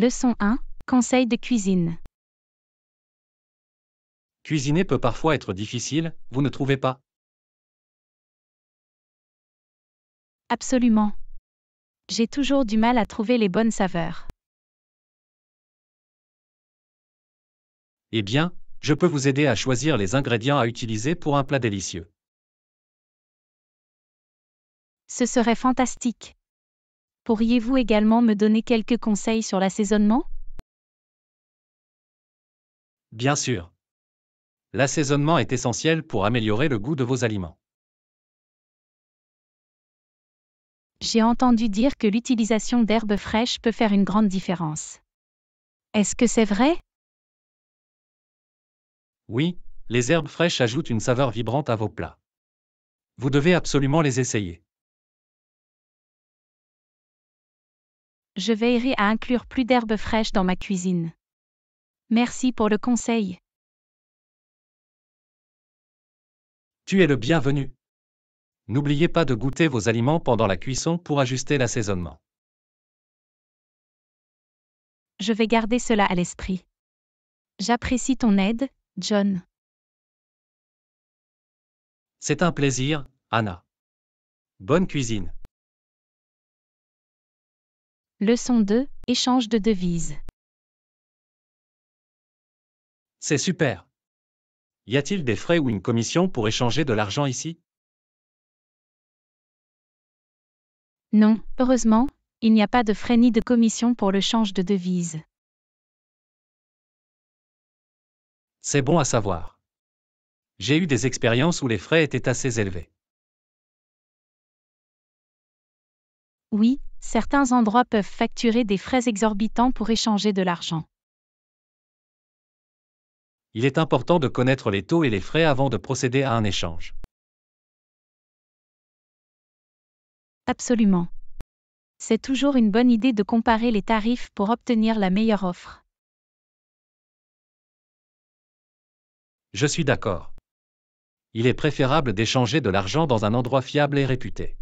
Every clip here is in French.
Leçon 1. Conseil de cuisine. Cuisiner peut parfois être difficile, vous ne trouvez pas Absolument. J'ai toujours du mal à trouver les bonnes saveurs. Eh bien, je peux vous aider à choisir les ingrédients à utiliser pour un plat délicieux. Ce serait fantastique. Pourriez-vous également me donner quelques conseils sur l'assaisonnement Bien sûr. L'assaisonnement est essentiel pour améliorer le goût de vos aliments. J'ai entendu dire que l'utilisation d'herbes fraîches peut faire une grande différence. Est-ce que c'est vrai Oui, les herbes fraîches ajoutent une saveur vibrante à vos plats. Vous devez absolument les essayer. je veillerai à inclure plus d'herbes fraîches dans ma cuisine. Merci pour le conseil. Tu es le bienvenu. N'oubliez pas de goûter vos aliments pendant la cuisson pour ajuster l'assaisonnement. Je vais garder cela à l'esprit. J'apprécie ton aide, John. C'est un plaisir, Anna. Bonne cuisine. Leçon 2, échange de devises. C'est super. Y a-t-il des frais ou une commission pour échanger de l'argent ici Non, heureusement, il n'y a pas de frais ni de commission pour le change de devises. C'est bon à savoir. J'ai eu des expériences où les frais étaient assez élevés. Oui, certains endroits peuvent facturer des frais exorbitants pour échanger de l'argent. Il est important de connaître les taux et les frais avant de procéder à un échange. Absolument. C'est toujours une bonne idée de comparer les tarifs pour obtenir la meilleure offre. Je suis d'accord. Il est préférable d'échanger de l'argent dans un endroit fiable et réputé.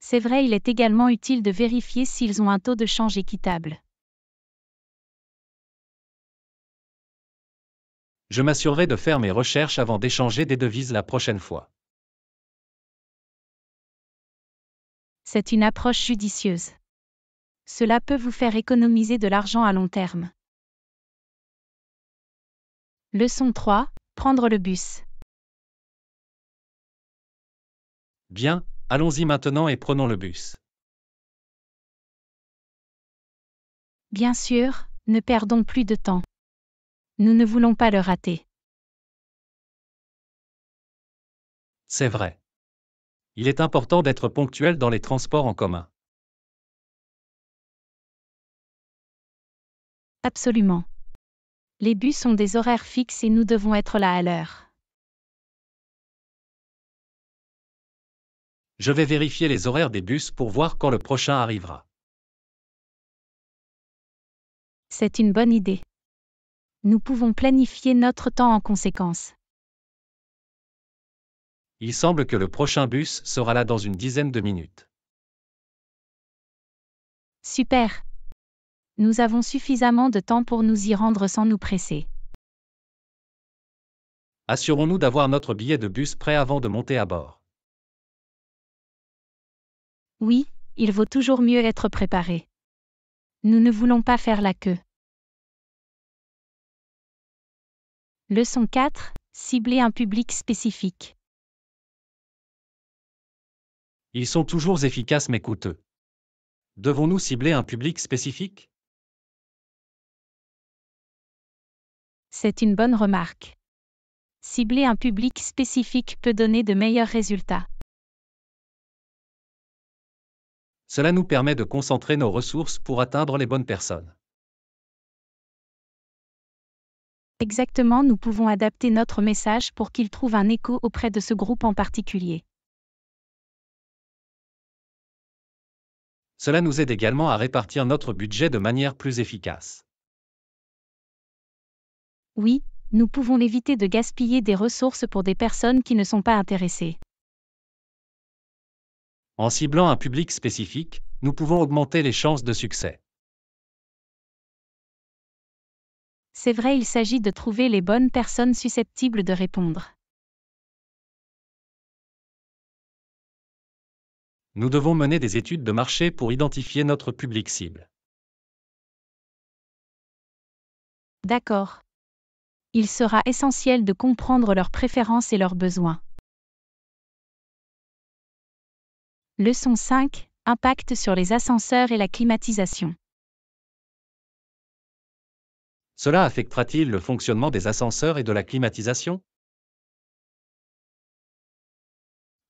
C'est vrai, il est également utile de vérifier s'ils ont un taux de change équitable. Je m'assurerai de faire mes recherches avant d'échanger des devises la prochaine fois. C'est une approche judicieuse. Cela peut vous faire économiser de l'argent à long terme. Leçon 3. Prendre le bus. Bien, Allons-y maintenant et prenons le bus. Bien sûr, ne perdons plus de temps. Nous ne voulons pas le rater. C'est vrai. Il est important d'être ponctuel dans les transports en commun. Absolument. Les bus ont des horaires fixes et nous devons être là à l'heure. Je vais vérifier les horaires des bus pour voir quand le prochain arrivera. C'est une bonne idée. Nous pouvons planifier notre temps en conséquence. Il semble que le prochain bus sera là dans une dizaine de minutes. Super. Nous avons suffisamment de temps pour nous y rendre sans nous presser. Assurons-nous d'avoir notre billet de bus prêt avant de monter à bord. Oui, il vaut toujours mieux être préparé. Nous ne voulons pas faire la queue. Leçon 4. Cibler un public spécifique. Ils sont toujours efficaces mais coûteux. Devons-nous cibler un public spécifique C'est une bonne remarque. Cibler un public spécifique peut donner de meilleurs résultats. Cela nous permet de concentrer nos ressources pour atteindre les bonnes personnes. Exactement, nous pouvons adapter notre message pour qu'il trouve un écho auprès de ce groupe en particulier. Cela nous aide également à répartir notre budget de manière plus efficace. Oui, nous pouvons éviter de gaspiller des ressources pour des personnes qui ne sont pas intéressées. En ciblant un public spécifique, nous pouvons augmenter les chances de succès. C'est vrai, il s'agit de trouver les bonnes personnes susceptibles de répondre. Nous devons mener des études de marché pour identifier notre public cible. D'accord. Il sera essentiel de comprendre leurs préférences et leurs besoins. Leçon 5 Impact sur les ascenseurs et la climatisation. Cela affectera-t-il le fonctionnement des ascenseurs et de la climatisation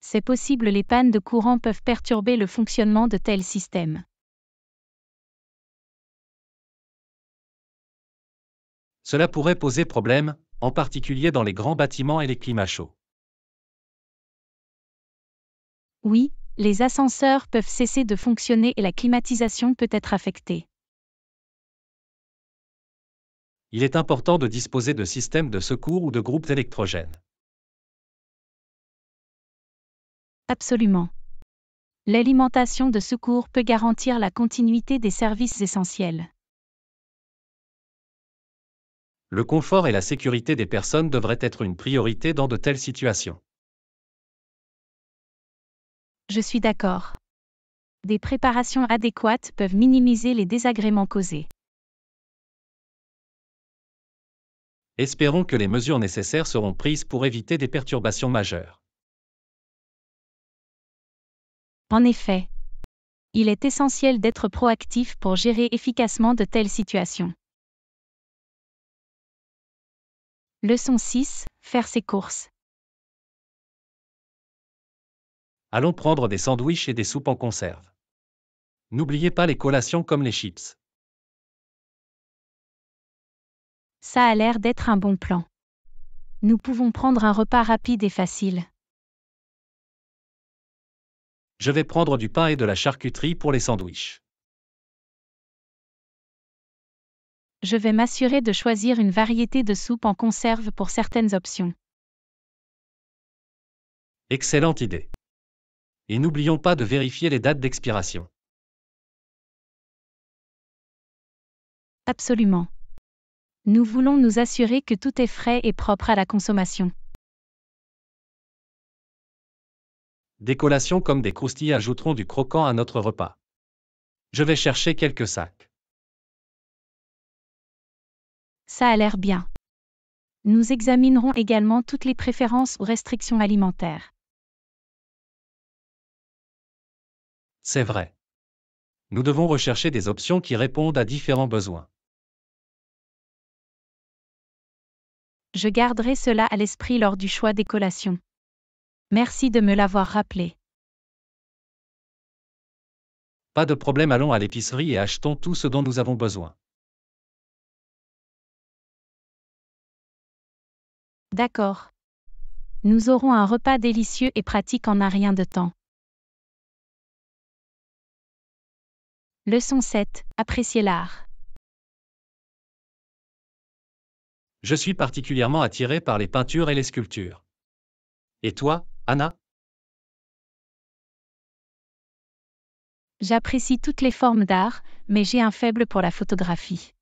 C'est possible, les pannes de courant peuvent perturber le fonctionnement de tels systèmes. Cela pourrait poser problème, en particulier dans les grands bâtiments et les climats chauds. Oui, les ascenseurs peuvent cesser de fonctionner et la climatisation peut être affectée. Il est important de disposer de systèmes de secours ou de groupes électrogènes. Absolument. L'alimentation de secours peut garantir la continuité des services essentiels. Le confort et la sécurité des personnes devraient être une priorité dans de telles situations. Je suis d'accord. Des préparations adéquates peuvent minimiser les désagréments causés. Espérons que les mesures nécessaires seront prises pour éviter des perturbations majeures. En effet, il est essentiel d'être proactif pour gérer efficacement de telles situations. Leçon 6. Faire ses courses. Allons prendre des sandwichs et des soupes en conserve. N'oubliez pas les collations comme les chips. Ça a l'air d'être un bon plan. Nous pouvons prendre un repas rapide et facile. Je vais prendre du pain et de la charcuterie pour les sandwichs. Je vais m'assurer de choisir une variété de soupes en conserve pour certaines options. Excellente idée. Et n'oublions pas de vérifier les dates d'expiration. Absolument. Nous voulons nous assurer que tout est frais et propre à la consommation. Des collations comme des croustilles ajouteront du croquant à notre repas. Je vais chercher quelques sacs. Ça a l'air bien. Nous examinerons également toutes les préférences ou restrictions alimentaires. C'est vrai. Nous devons rechercher des options qui répondent à différents besoins. Je garderai cela à l'esprit lors du choix des collations. Merci de me l'avoir rappelé. Pas de problème, allons à l'épicerie et achetons tout ce dont nous avons besoin. D'accord. Nous aurons un repas délicieux et pratique en un rien de temps. Leçon 7. Apprécier l'art. Je suis particulièrement attiré par les peintures et les sculptures. Et toi, Anna J'apprécie toutes les formes d'art, mais j'ai un faible pour la photographie.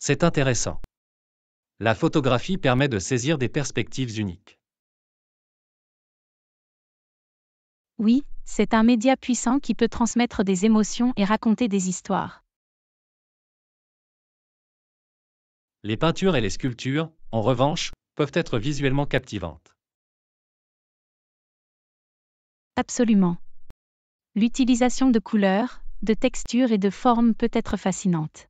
C'est intéressant. La photographie permet de saisir des perspectives uniques. Oui, c'est un média puissant qui peut transmettre des émotions et raconter des histoires. Les peintures et les sculptures, en revanche, peuvent être visuellement captivantes. Absolument. L'utilisation de couleurs, de textures et de formes peut être fascinante.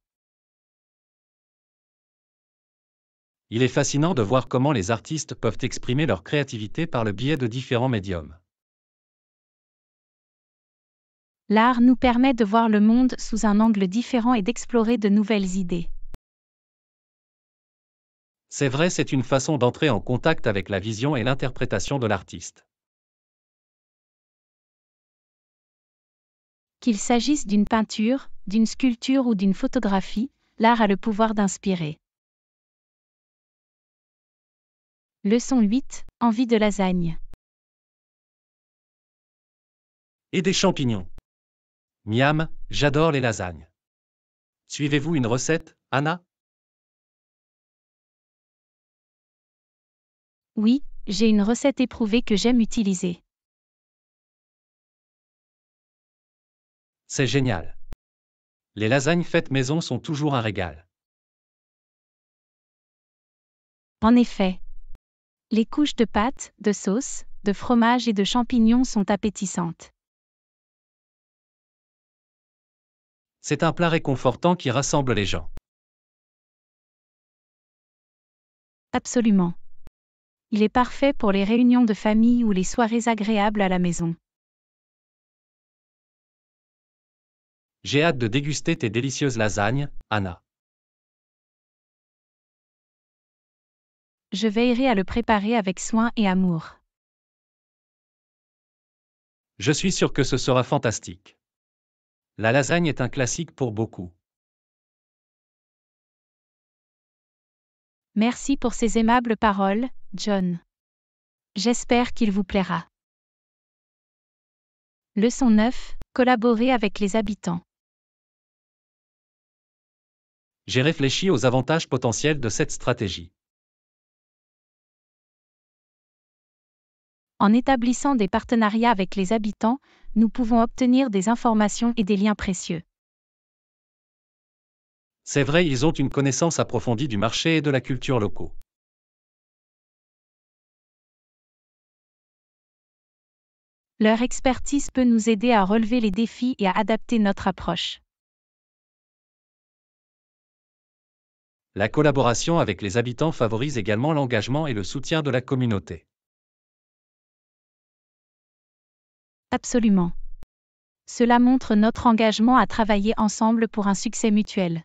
Il est fascinant de voir comment les artistes peuvent exprimer leur créativité par le biais de différents médiums. L'art nous permet de voir le monde sous un angle différent et d'explorer de nouvelles idées. C'est vrai, c'est une façon d'entrer en contact avec la vision et l'interprétation de l'artiste. Qu'il s'agisse d'une peinture, d'une sculpture ou d'une photographie, l'art a le pouvoir d'inspirer. Leçon 8. Envie de lasagne. Et des champignons. Miam, j'adore les lasagnes. Suivez-vous une recette, Anna Oui, j'ai une recette éprouvée que j'aime utiliser. C'est génial. Les lasagnes faites maison sont toujours un régal. En effet. Les couches de pâte, de sauce, de fromage et de champignons sont appétissantes. C'est un plat réconfortant qui rassemble les gens. Absolument. Il est parfait pour les réunions de famille ou les soirées agréables à la maison. J'ai hâte de déguster tes délicieuses lasagnes, Anna. Je veillerai à le préparer avec soin et amour. Je suis sûr que ce sera fantastique. La lasagne est un classique pour beaucoup. Merci pour ces aimables paroles, John. J'espère qu'il vous plaira. Leçon 9. Collaborer avec les habitants. J'ai réfléchi aux avantages potentiels de cette stratégie. En établissant des partenariats avec les habitants, nous pouvons obtenir des informations et des liens précieux. C'est vrai, ils ont une connaissance approfondie du marché et de la culture locaux. Leur expertise peut nous aider à relever les défis et à adapter notre approche. La collaboration avec les habitants favorise également l'engagement et le soutien de la communauté. Absolument. Cela montre notre engagement à travailler ensemble pour un succès mutuel.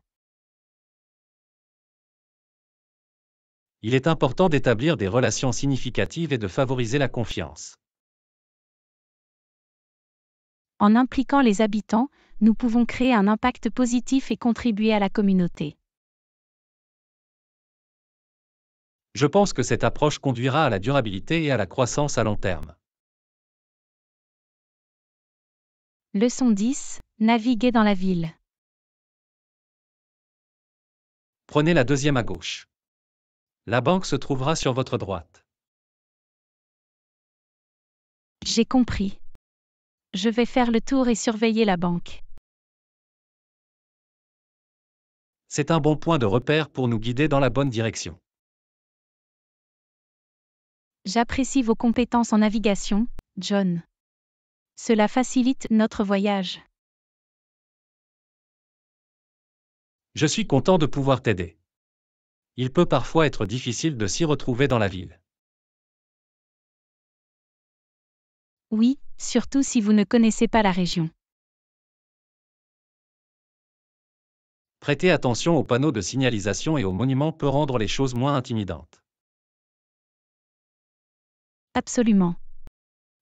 Il est important d'établir des relations significatives et de favoriser la confiance. En impliquant les habitants, nous pouvons créer un impact positif et contribuer à la communauté. Je pense que cette approche conduira à la durabilité et à la croissance à long terme. Leçon 10. Naviguer dans la ville. Prenez la deuxième à gauche. La banque se trouvera sur votre droite. J'ai compris. Je vais faire le tour et surveiller la banque. C'est un bon point de repère pour nous guider dans la bonne direction. J'apprécie vos compétences en navigation, John. Cela facilite notre voyage. Je suis content de pouvoir t'aider. Il peut parfois être difficile de s'y retrouver dans la ville. Oui, surtout si vous ne connaissez pas la région. Prêtez attention aux panneaux de signalisation et aux monuments peut rendre les choses moins intimidantes. Absolument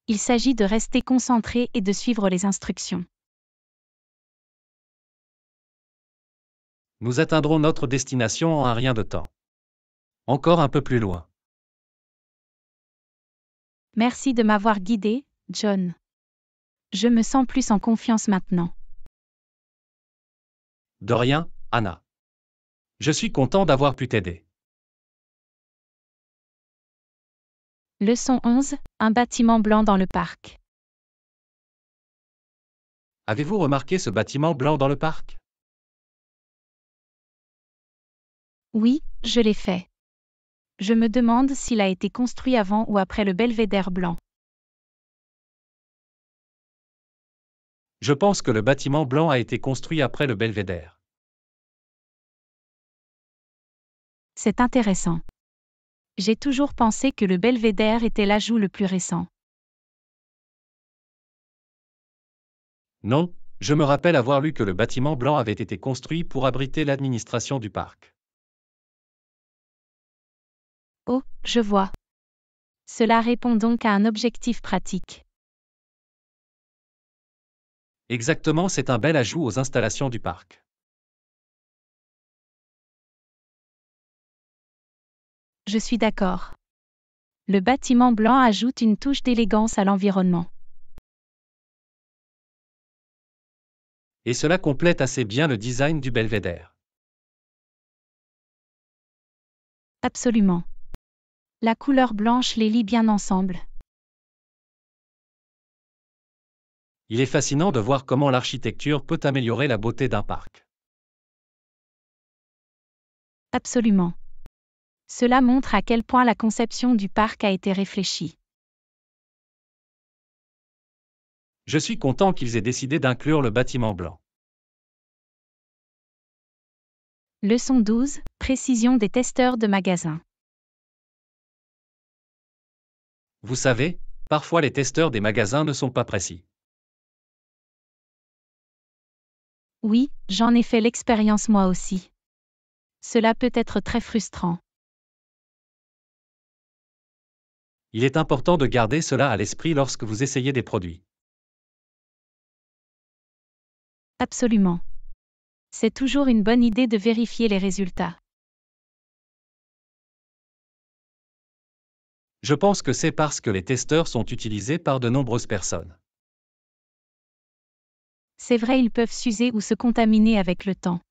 il s'agit de rester concentré et de suivre les instructions. Nous atteindrons notre destination en un rien de temps. Encore un peu plus loin. Merci de m'avoir guidé, John. Je me sens plus en confiance maintenant. De rien, Anna. Je suis content d'avoir pu t'aider. Leçon 11, un bâtiment blanc dans le parc. Avez-vous remarqué ce bâtiment blanc dans le parc Oui, je l'ai fait. Je me demande s'il a été construit avant ou après le belvédère blanc. Je pense que le bâtiment blanc a été construit après le belvédère. C'est intéressant. J'ai toujours pensé que le belvédère était l'ajout le plus récent. Non, je me rappelle avoir lu que le bâtiment blanc avait été construit pour abriter l'administration du parc. Oh, je vois. Cela répond donc à un objectif pratique. Exactement, c'est un bel ajout aux installations du parc. Je suis d'accord. Le bâtiment blanc ajoute une touche d'élégance à l'environnement. Et cela complète assez bien le design du belvédère. Absolument. La couleur blanche les lie bien ensemble. Il est fascinant de voir comment l'architecture peut améliorer la beauté d'un parc. Absolument. Cela montre à quel point la conception du parc a été réfléchie. Je suis content qu'ils aient décidé d'inclure le bâtiment blanc. Leçon 12. Précision des testeurs de magasins. Vous savez, parfois les testeurs des magasins ne sont pas précis. Oui, j'en ai fait l'expérience moi aussi. Cela peut être très frustrant. Il est important de garder cela à l'esprit lorsque vous essayez des produits. Absolument. C'est toujours une bonne idée de vérifier les résultats. Je pense que c'est parce que les testeurs sont utilisés par de nombreuses personnes. C'est vrai, ils peuvent s'user ou se contaminer avec le temps.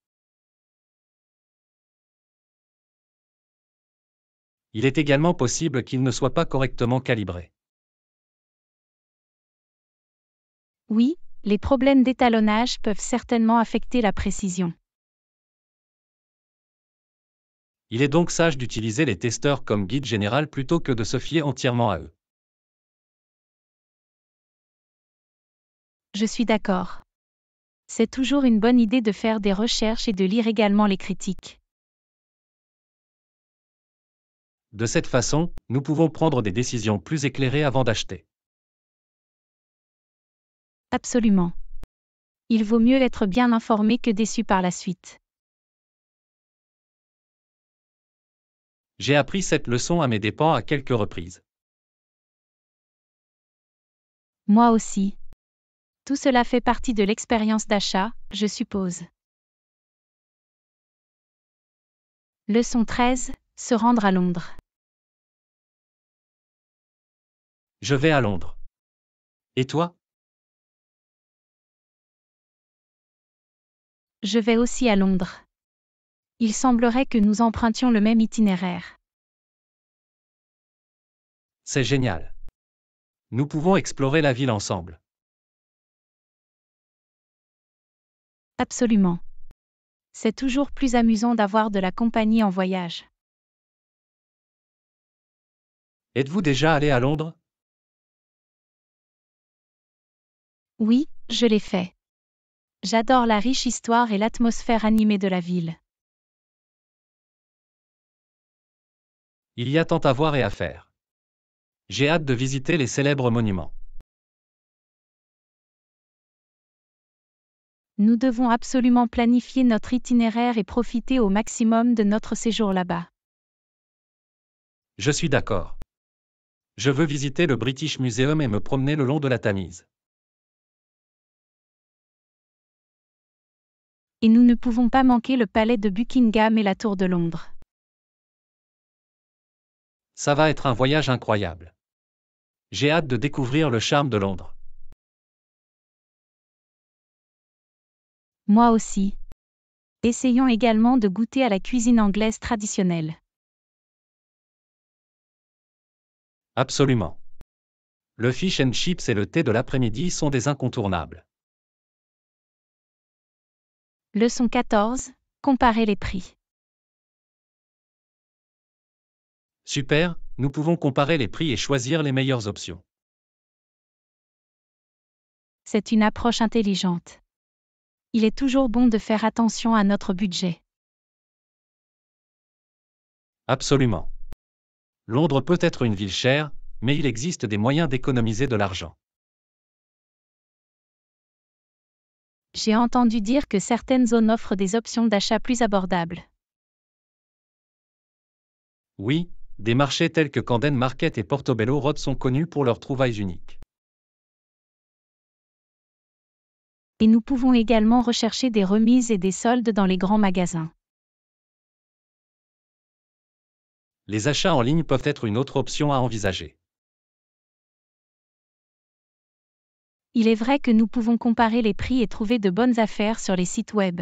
il est également possible qu'il ne soit pas correctement calibré. Oui, les problèmes d'étalonnage peuvent certainement affecter la précision. Il est donc sage d'utiliser les testeurs comme guide général plutôt que de se fier entièrement à eux. Je suis d'accord. C'est toujours une bonne idée de faire des recherches et de lire également les critiques. De cette façon, nous pouvons prendre des décisions plus éclairées avant d'acheter. Absolument. Il vaut mieux être bien informé que déçu par la suite. J'ai appris cette leçon à mes dépens à quelques reprises. Moi aussi. Tout cela fait partie de l'expérience d'achat, je suppose. Leçon 13. Se rendre à Londres. Je vais à Londres. Et toi Je vais aussi à Londres. Il semblerait que nous empruntions le même itinéraire. C'est génial. Nous pouvons explorer la ville ensemble. Absolument. C'est toujours plus amusant d'avoir de la compagnie en voyage. Êtes-vous déjà allé à Londres Oui, je l'ai fait. J'adore la riche histoire et l'atmosphère animée de la ville. Il y a tant à voir et à faire. J'ai hâte de visiter les célèbres monuments. Nous devons absolument planifier notre itinéraire et profiter au maximum de notre séjour là-bas. Je suis d'accord. Je veux visiter le British Museum et me promener le long de la Tamise. et nous ne pouvons pas manquer le palais de Buckingham et la Tour de Londres. Ça va être un voyage incroyable. J'ai hâte de découvrir le charme de Londres. Moi aussi. Essayons également de goûter à la cuisine anglaise traditionnelle. Absolument. Le fish and chips et le thé de l'après-midi sont des incontournables. Leçon 14. Comparer les prix. Super, nous pouvons comparer les prix et choisir les meilleures options. C'est une approche intelligente. Il est toujours bon de faire attention à notre budget. Absolument. Londres peut être une ville chère, mais il existe des moyens d'économiser de l'argent. J'ai entendu dire que certaines zones offrent des options d'achat plus abordables. Oui, des marchés tels que Canden Market et Portobello Road sont connus pour leurs trouvailles uniques. Et nous pouvons également rechercher des remises et des soldes dans les grands magasins. Les achats en ligne peuvent être une autre option à envisager. il est vrai que nous pouvons comparer les prix et trouver de bonnes affaires sur les sites web.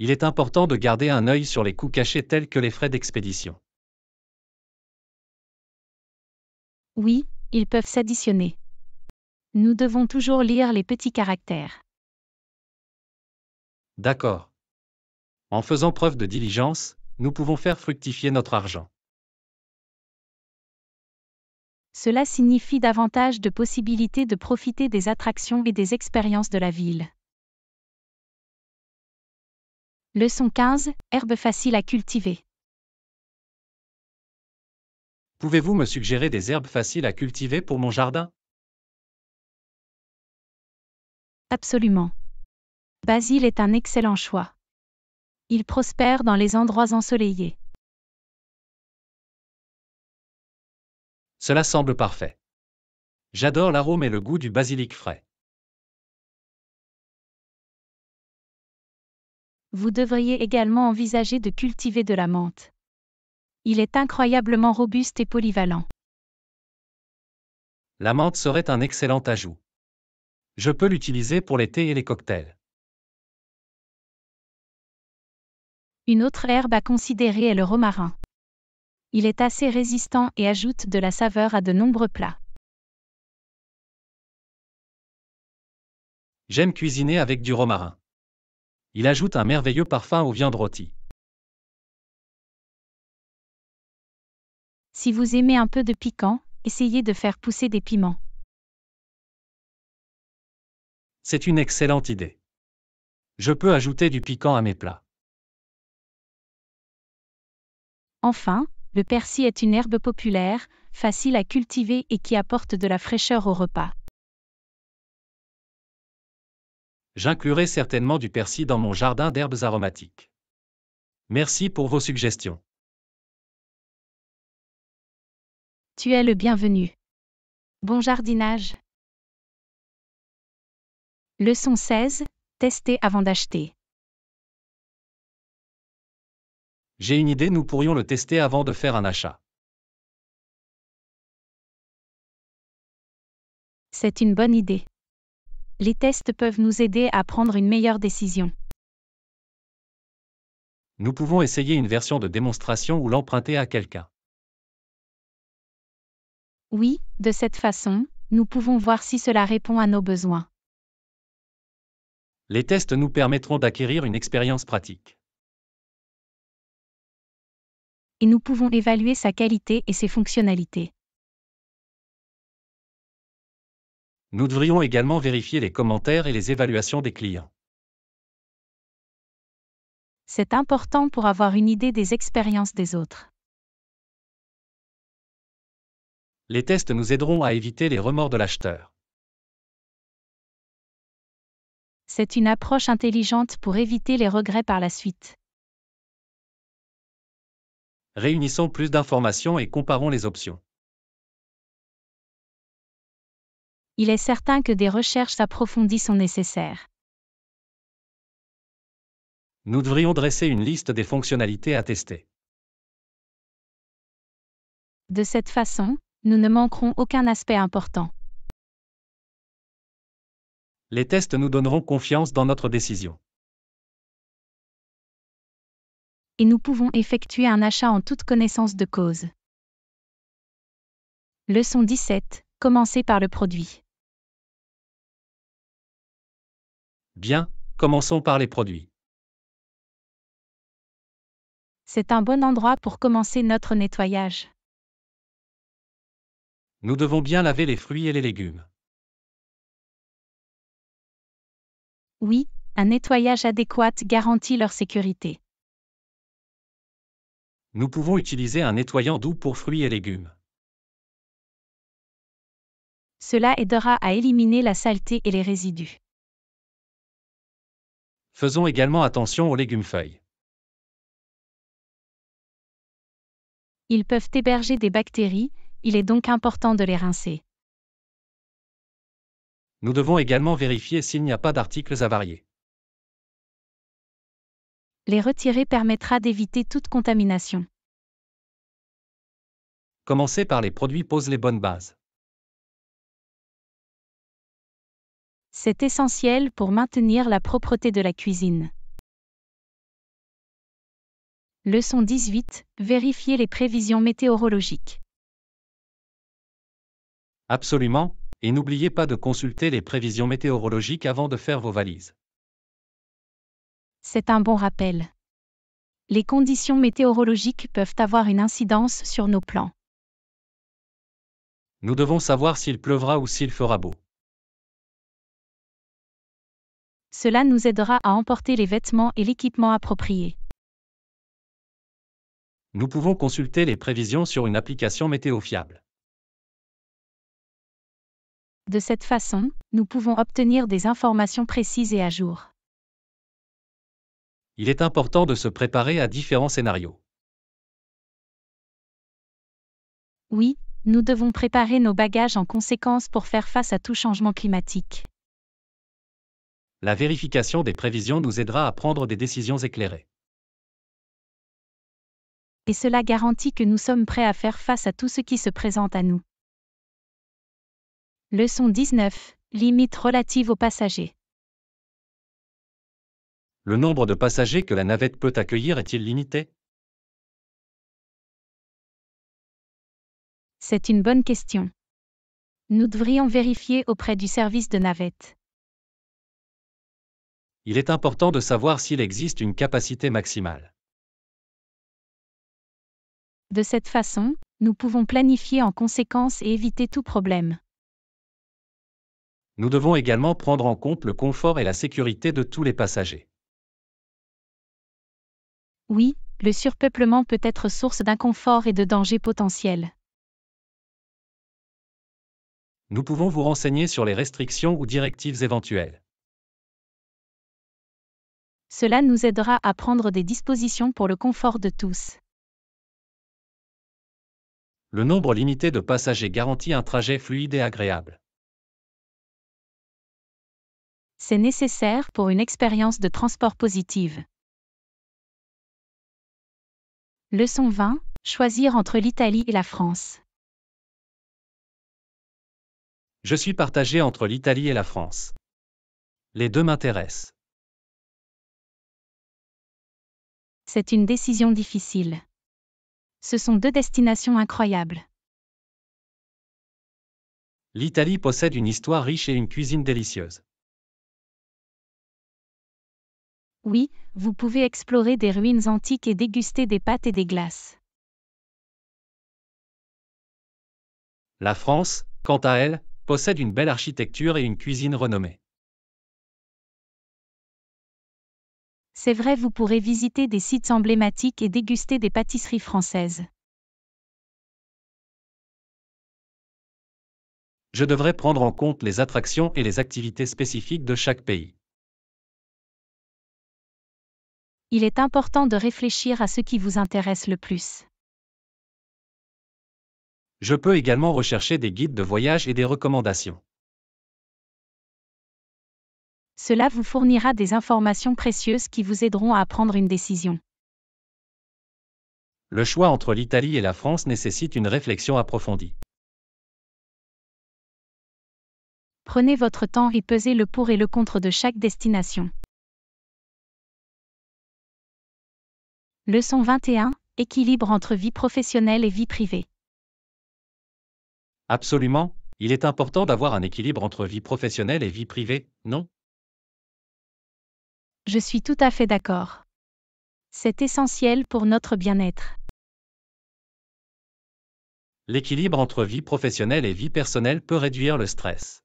Il est important de garder un œil sur les coûts cachés tels que les frais d'expédition. Oui, ils peuvent s'additionner. Nous devons toujours lire les petits caractères. D'accord. En faisant preuve de diligence, nous pouvons faire fructifier notre argent. Cela signifie davantage de possibilités de profiter des attractions et des expériences de la ville. Leçon 15. Herbes faciles à cultiver. Pouvez-vous me suggérer des herbes faciles à cultiver pour mon jardin Absolument. Basile est un excellent choix. Il prospère dans les endroits ensoleillés. Cela semble parfait. J'adore l'arôme et le goût du basilic frais. Vous devriez également envisager de cultiver de la menthe. Il est incroyablement robuste et polyvalent. La menthe serait un excellent ajout. Je peux l'utiliser pour les thés et les cocktails. Une autre herbe à considérer est le romarin il est assez résistant et ajoute de la saveur à de nombreux plats. J'aime cuisiner avec du romarin. Il ajoute un merveilleux parfum aux viandes rôties. Si vous aimez un peu de piquant, essayez de faire pousser des piments. C'est une excellente idée. Je peux ajouter du piquant à mes plats. Enfin, le persil est une herbe populaire, facile à cultiver et qui apporte de la fraîcheur au repas. J'inclurai certainement du persil dans mon jardin d'herbes aromatiques. Merci pour vos suggestions. Tu es le bienvenu. Bon jardinage. Leçon 16. Tester avant d'acheter. J'ai une idée, nous pourrions le tester avant de faire un achat. C'est une bonne idée. Les tests peuvent nous aider à prendre une meilleure décision. Nous pouvons essayer une version de démonstration ou l'emprunter à quelqu'un. Oui, de cette façon, nous pouvons voir si cela répond à nos besoins. Les tests nous permettront d'acquérir une expérience pratique et nous pouvons évaluer sa qualité et ses fonctionnalités. Nous devrions également vérifier les commentaires et les évaluations des clients. C'est important pour avoir une idée des expériences des autres. Les tests nous aideront à éviter les remords de l'acheteur. C'est une approche intelligente pour éviter les regrets par la suite. Réunissons plus d'informations et comparons les options. Il est certain que des recherches approfondies sont nécessaires. Nous devrions dresser une liste des fonctionnalités à tester. De cette façon, nous ne manquerons aucun aspect important. Les tests nous donneront confiance dans notre décision. et nous pouvons effectuer un achat en toute connaissance de cause. Leçon 17. Commencez par le produit. Bien, commençons par les produits. C'est un bon endroit pour commencer notre nettoyage. Nous devons bien laver les fruits et les légumes. Oui, un nettoyage adéquat garantit leur sécurité. Nous pouvons utiliser un nettoyant doux pour fruits et légumes. Cela aidera à éliminer la saleté et les résidus. Faisons également attention aux légumes feuilles. Ils peuvent héberger des bactéries, il est donc important de les rincer. Nous devons également vérifier s'il n'y a pas d'articles avariés les retirer permettra d'éviter toute contamination. Commencez par les produits pose les bonnes bases. C'est essentiel pour maintenir la propreté de la cuisine. Leçon 18. Vérifiez les prévisions météorologiques. Absolument, et n'oubliez pas de consulter les prévisions météorologiques avant de faire vos valises c'est un bon rappel. Les conditions météorologiques peuvent avoir une incidence sur nos plans. Nous devons savoir s'il pleuvra ou s'il fera beau. Cela nous aidera à emporter les vêtements et l'équipement appropriés. Nous pouvons consulter les prévisions sur une application météo fiable. De cette façon, nous pouvons obtenir des informations précises et à jour il est important de se préparer à différents scénarios. Oui, nous devons préparer nos bagages en conséquence pour faire face à tout changement climatique. La vérification des prévisions nous aidera à prendre des décisions éclairées. Et cela garantit que nous sommes prêts à faire face à tout ce qui se présente à nous. Leçon 19. Limites relatives aux passagers le nombre de passagers que la navette peut accueillir est-il limité C'est une bonne question. Nous devrions vérifier auprès du service de navette. Il est important de savoir s'il existe une capacité maximale. De cette façon, nous pouvons planifier en conséquence et éviter tout problème. Nous devons également prendre en compte le confort et la sécurité de tous les passagers. Oui, le surpeuplement peut être source d'inconfort et de dangers potentiels. Nous pouvons vous renseigner sur les restrictions ou directives éventuelles. Cela nous aidera à prendre des dispositions pour le confort de tous. Le nombre limité de passagers garantit un trajet fluide et agréable. C'est nécessaire pour une expérience de transport positive. Leçon 20. Choisir entre l'Italie et la France. Je suis partagé entre l'Italie et la France. Les deux m'intéressent. C'est une décision difficile. Ce sont deux destinations incroyables. L'Italie possède une histoire riche et une cuisine délicieuse. Oui, vous pouvez explorer des ruines antiques et déguster des pâtes et des glaces. La France, quant à elle, possède une belle architecture et une cuisine renommée. C'est vrai, vous pourrez visiter des sites emblématiques et déguster des pâtisseries françaises. Je devrais prendre en compte les attractions et les activités spécifiques de chaque pays. il est important de réfléchir à ce qui vous intéresse le plus. Je peux également rechercher des guides de voyage et des recommandations. Cela vous fournira des informations précieuses qui vous aideront à prendre une décision. Le choix entre l'Italie et la France nécessite une réflexion approfondie. Prenez votre temps et pesez le pour et le contre de chaque destination. Leçon 21. Équilibre entre vie professionnelle et vie privée. Absolument, il est important d'avoir un équilibre entre vie professionnelle et vie privée, non Je suis tout à fait d'accord. C'est essentiel pour notre bien-être. L'équilibre entre vie professionnelle et vie personnelle peut réduire le stress.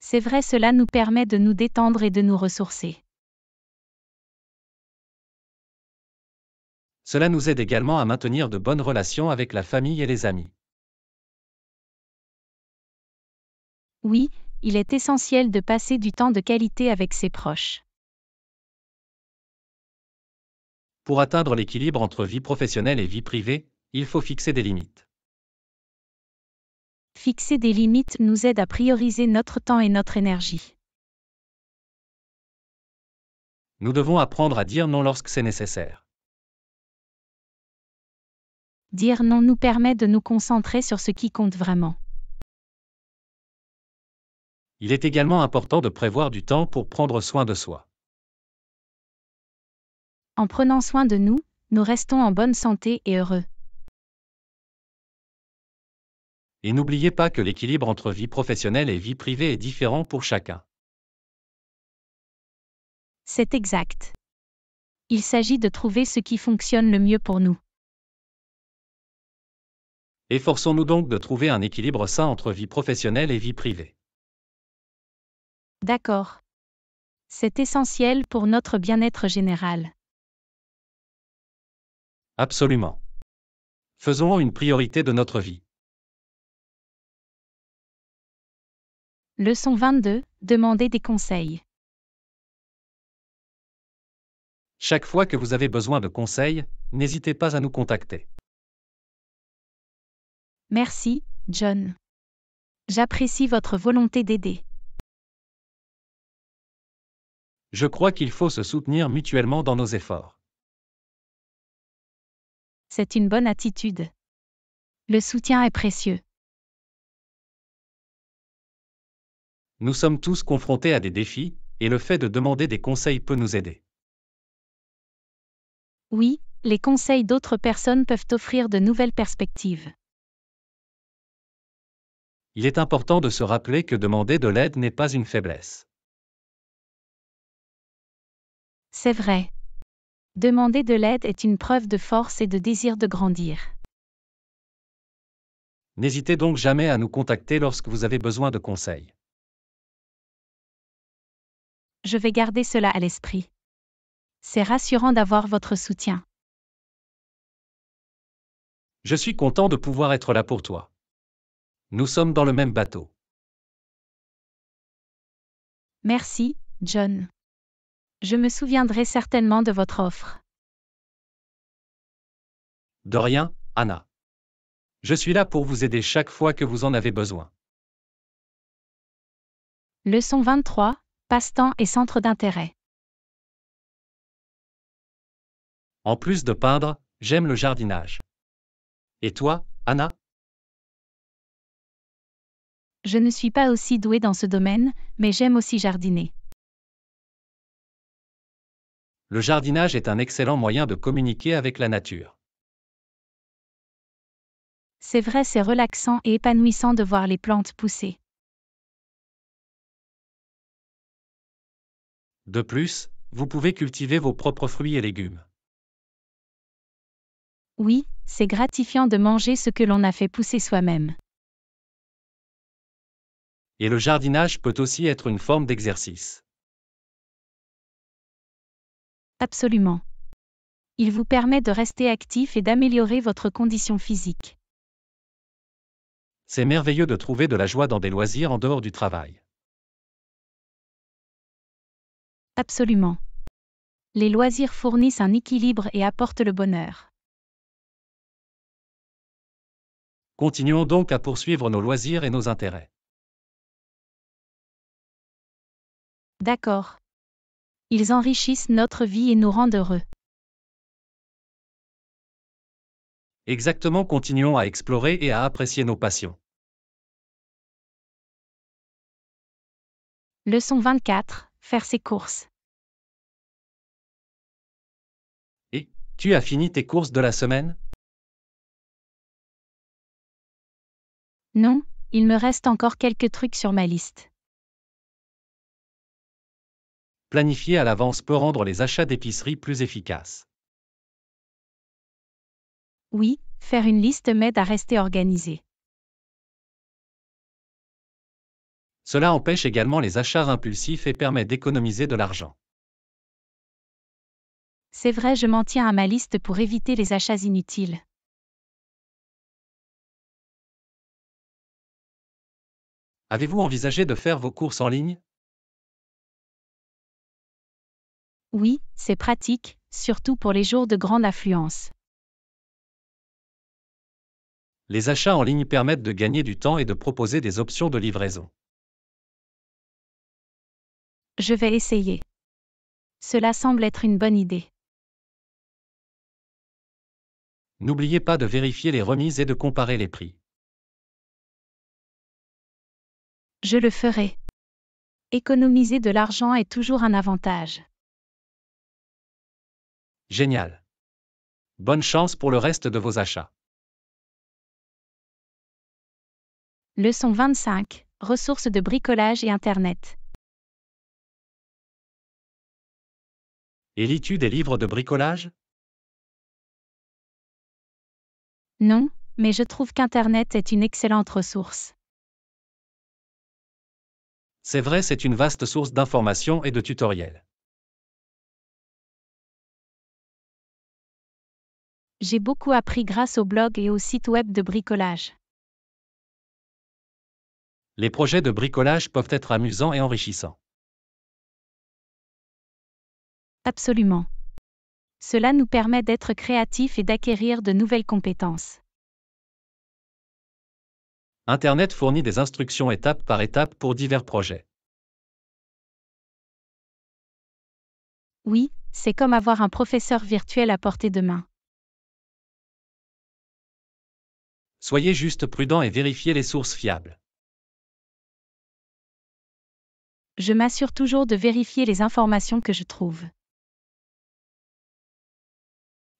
C'est vrai, cela nous permet de nous détendre et de nous ressourcer. Cela nous aide également à maintenir de bonnes relations avec la famille et les amis. Oui, il est essentiel de passer du temps de qualité avec ses proches. Pour atteindre l'équilibre entre vie professionnelle et vie privée, il faut fixer des limites. Fixer des limites nous aide à prioriser notre temps et notre énergie. Nous devons apprendre à dire non lorsque c'est nécessaire. Dire non nous permet de nous concentrer sur ce qui compte vraiment. Il est également important de prévoir du temps pour prendre soin de soi. En prenant soin de nous, nous restons en bonne santé et heureux. Et n'oubliez pas que l'équilibre entre vie professionnelle et vie privée est différent pour chacun. C'est exact. Il s'agit de trouver ce qui fonctionne le mieux pour nous. Efforçons-nous donc de trouver un équilibre sain entre vie professionnelle et vie privée. D'accord. C'est essentiel pour notre bien-être général. Absolument. Faisons une priorité de notre vie. Leçon 22. Demandez des conseils. Chaque fois que vous avez besoin de conseils, n'hésitez pas à nous contacter. Merci, John. J'apprécie votre volonté d'aider. Je crois qu'il faut se soutenir mutuellement dans nos efforts. C'est une bonne attitude. Le soutien est précieux. Nous sommes tous confrontés à des défis, et le fait de demander des conseils peut nous aider. Oui, les conseils d'autres personnes peuvent offrir de nouvelles perspectives il est important de se rappeler que demander de l'aide n'est pas une faiblesse. C'est vrai. Demander de l'aide est une preuve de force et de désir de grandir. N'hésitez donc jamais à nous contacter lorsque vous avez besoin de conseils. Je vais garder cela à l'esprit. C'est rassurant d'avoir votre soutien. Je suis content de pouvoir être là pour toi. Nous sommes dans le même bateau. Merci, John. Je me souviendrai certainement de votre offre. De rien, Anna. Je suis là pour vous aider chaque fois que vous en avez besoin. Leçon 23, passe-temps et centre d'intérêt. En plus de peindre, j'aime le jardinage. Et toi, Anna je ne suis pas aussi douée dans ce domaine, mais j'aime aussi jardiner. Le jardinage est un excellent moyen de communiquer avec la nature. C'est vrai, c'est relaxant et épanouissant de voir les plantes pousser. De plus, vous pouvez cultiver vos propres fruits et légumes. Oui, c'est gratifiant de manger ce que l'on a fait pousser soi-même. Et le jardinage peut aussi être une forme d'exercice. Absolument. Il vous permet de rester actif et d'améliorer votre condition physique. C'est merveilleux de trouver de la joie dans des loisirs en dehors du travail. Absolument. Les loisirs fournissent un équilibre et apportent le bonheur. Continuons donc à poursuivre nos loisirs et nos intérêts. D'accord. Ils enrichissent notre vie et nous rendent heureux. Exactement, continuons à explorer et à apprécier nos passions. Leçon 24. Faire ses courses. Et, tu as fini tes courses de la semaine Non, il me reste encore quelques trucs sur ma liste planifier à l'avance peut rendre les achats d'épicerie plus efficaces. Oui, faire une liste m'aide à rester organisé. Cela empêche également les achats impulsifs et permet d'économiser de l'argent. C'est vrai, je m'en tiens à ma liste pour éviter les achats inutiles. Avez-vous envisagé de faire vos courses en ligne Oui, c'est pratique, surtout pour les jours de grande affluence. Les achats en ligne permettent de gagner du temps et de proposer des options de livraison. Je vais essayer. Cela semble être une bonne idée. N'oubliez pas de vérifier les remises et de comparer les prix. Je le ferai. Économiser de l'argent est toujours un avantage. Génial. Bonne chance pour le reste de vos achats. Leçon 25. Ressources de bricolage et Internet. Et lis-tu des livres de bricolage Non, mais je trouve qu'Internet est une excellente ressource. C'est vrai, c'est une vaste source d'informations et de tutoriels. J'ai beaucoup appris grâce au blog et au site web de bricolage. Les projets de bricolage peuvent être amusants et enrichissants. Absolument. Cela nous permet d'être créatifs et d'acquérir de nouvelles compétences. Internet fournit des instructions étape par étape pour divers projets. Oui, c'est comme avoir un professeur virtuel à portée de main. soyez juste prudent et vérifiez les sources fiables. Je m'assure toujours de vérifier les informations que je trouve.